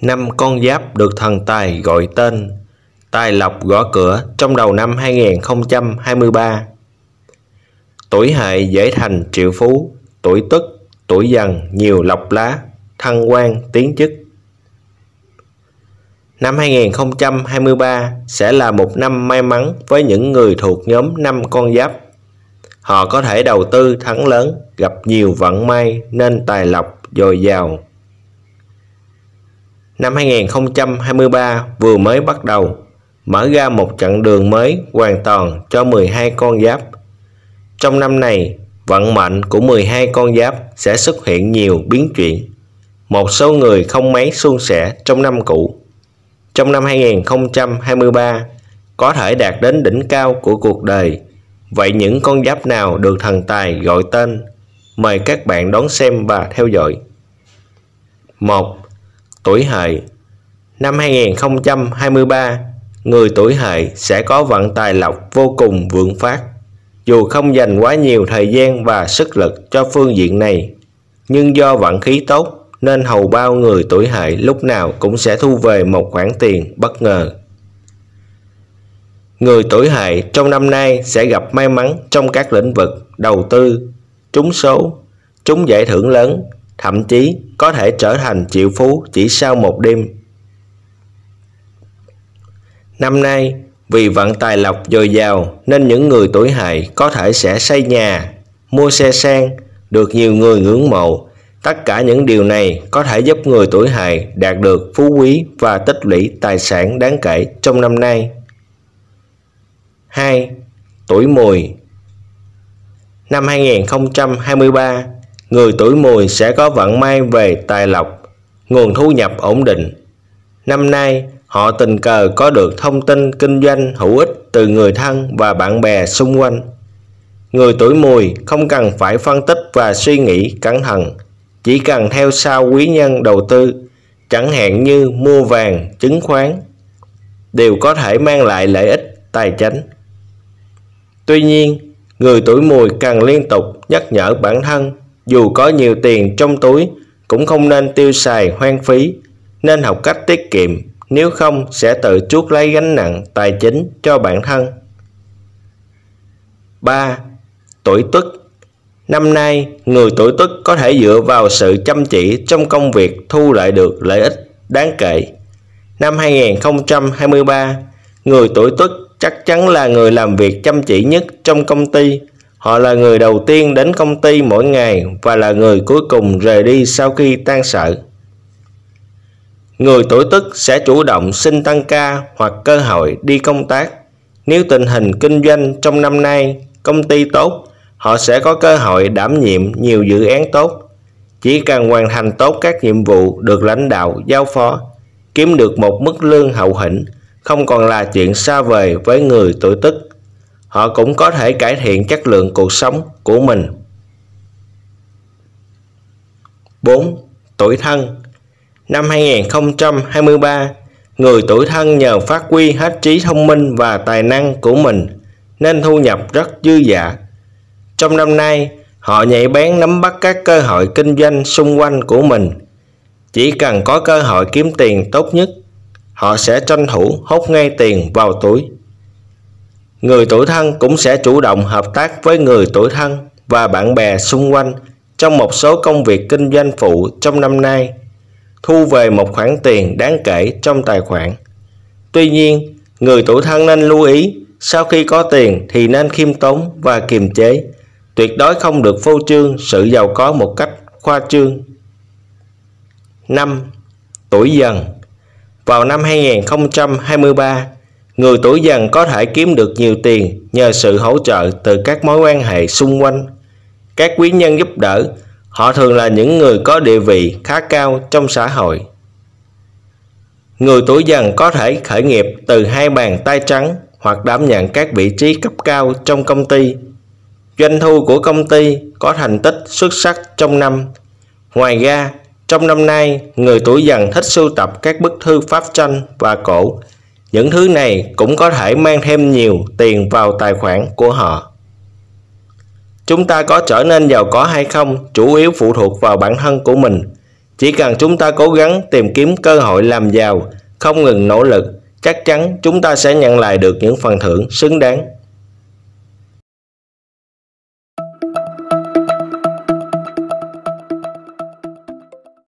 Năm con giáp được thần tài gọi tên, tài lộc gõ cửa trong đầu năm 2023. Tuổi hợi dễ thành triệu phú, tuổi tức, tuổi dần nhiều lọc lá, thăng quan tiến chức. Năm 2023 sẽ là một năm may mắn với những người thuộc nhóm năm con giáp. Họ có thể đầu tư thắng lớn, gặp nhiều vận may nên tài lộc dồi dào năm 2023 vừa mới bắt đầu, mở ra một chặng đường mới hoàn toàn cho 12 con giáp. Trong năm này, vận mệnh của 12 con giáp sẽ xuất hiện nhiều biến chuyển. Một số người không mấy suôn sẻ trong năm cũ. Trong năm 2023, có thể đạt đến đỉnh cao của cuộc đời. Vậy những con giáp nào được thần tài gọi tên? Mời các bạn đón xem và theo dõi. 1 tuổi hợi năm 2023 người tuổi hợi sẽ có vận tài lộc vô cùng vượng phát dù không dành quá nhiều thời gian và sức lực cho phương diện này nhưng do vận khí tốt nên hầu bao người tuổi hợi lúc nào cũng sẽ thu về một khoản tiền bất ngờ người tuổi hợi trong năm nay sẽ gặp may mắn trong các lĩnh vực đầu tư trúng số trúng giải thưởng lớn thậm chí có thể trở thành triệu phú chỉ sau một đêm. Năm nay, vì vận tài lộc dồi dào nên những người tuổi hợi có thể sẽ xây nhà, mua xe sang, được nhiều người ngưỡng mộ. Tất cả những điều này có thể giúp người tuổi hợi đạt được phú quý và tích lũy tài sản đáng kể trong năm nay. 2. Tuổi mùi Năm 2023, Người tuổi mùi sẽ có vận may về tài lộc, nguồn thu nhập ổn định. Năm nay, họ tình cờ có được thông tin kinh doanh hữu ích từ người thân và bạn bè xung quanh. Người tuổi mùi không cần phải phân tích và suy nghĩ cẩn thận, chỉ cần theo sau quý nhân đầu tư, chẳng hạn như mua vàng, chứng khoán, đều có thể mang lại lợi ích tài chính. Tuy nhiên, người tuổi mùi cần liên tục nhắc nhở bản thân dù có nhiều tiền trong túi cũng không nên tiêu xài hoang phí, nên học cách tiết kiệm, nếu không sẽ tự chuốc lấy gánh nặng tài chính cho bản thân. 3. Tuổi Tuất Năm nay, người tuổi Tuất có thể dựa vào sự chăm chỉ trong công việc thu lại được lợi ích đáng kể. Năm 2023, người tuổi Tuất chắc chắn là người làm việc chăm chỉ nhất trong công ty Họ là người đầu tiên đến công ty mỗi ngày và là người cuối cùng rời đi sau khi tan sở. Người tuổi tức sẽ chủ động xin tăng ca hoặc cơ hội đi công tác. Nếu tình hình kinh doanh trong năm nay công ty tốt, họ sẽ có cơ hội đảm nhiệm nhiều dự án tốt. Chỉ cần hoàn thành tốt các nhiệm vụ được lãnh đạo giao phó, kiếm được một mức lương hậu hĩnh không còn là chuyện xa vời với người tuổi tức họ cũng có thể cải thiện chất lượng cuộc sống của mình 4. Tuổi thân Năm 2023, người tuổi thân nhờ phát huy hết trí thông minh và tài năng của mình nên thu nhập rất dư dả. Trong năm nay, họ nhạy bén nắm bắt các cơ hội kinh doanh xung quanh của mình. Chỉ cần có cơ hội kiếm tiền tốt nhất, họ sẽ tranh thủ hốt ngay tiền vào túi. Người tuổi thân cũng sẽ chủ động hợp tác với người tuổi thân và bạn bè xung quanh trong một số công việc kinh doanh phụ trong năm nay, thu về một khoản tiền đáng kể trong tài khoản. Tuy nhiên, người tuổi thân nên lưu ý, sau khi có tiền thì nên khiêm tốn và kiềm chế, tuyệt đối không được phô trương sự giàu có một cách khoa trương. 5. Tuổi dần Vào năm 2023, người tuổi dần có thể kiếm được nhiều tiền nhờ sự hỗ trợ từ các mối quan hệ xung quanh. Các quý nhân giúp đỡ, họ thường là những người có địa vị khá cao trong xã hội. Người tuổi dần có thể khởi nghiệp từ hai bàn tay trắng hoặc đảm nhận các vị trí cấp cao trong công ty. Doanh thu của công ty có thành tích xuất sắc trong năm. Ngoài ra, trong năm nay, người tuổi dần thích sưu tập các bức thư pháp tranh và cổ những thứ này cũng có thể mang thêm nhiều tiền vào tài khoản của họ chúng ta có trở nên giàu có hay không chủ yếu phụ thuộc vào bản thân của mình chỉ cần chúng ta cố gắng tìm kiếm cơ hội làm giàu không ngừng nỗ lực chắc chắn chúng ta sẽ nhận lại được những phần thưởng xứng đáng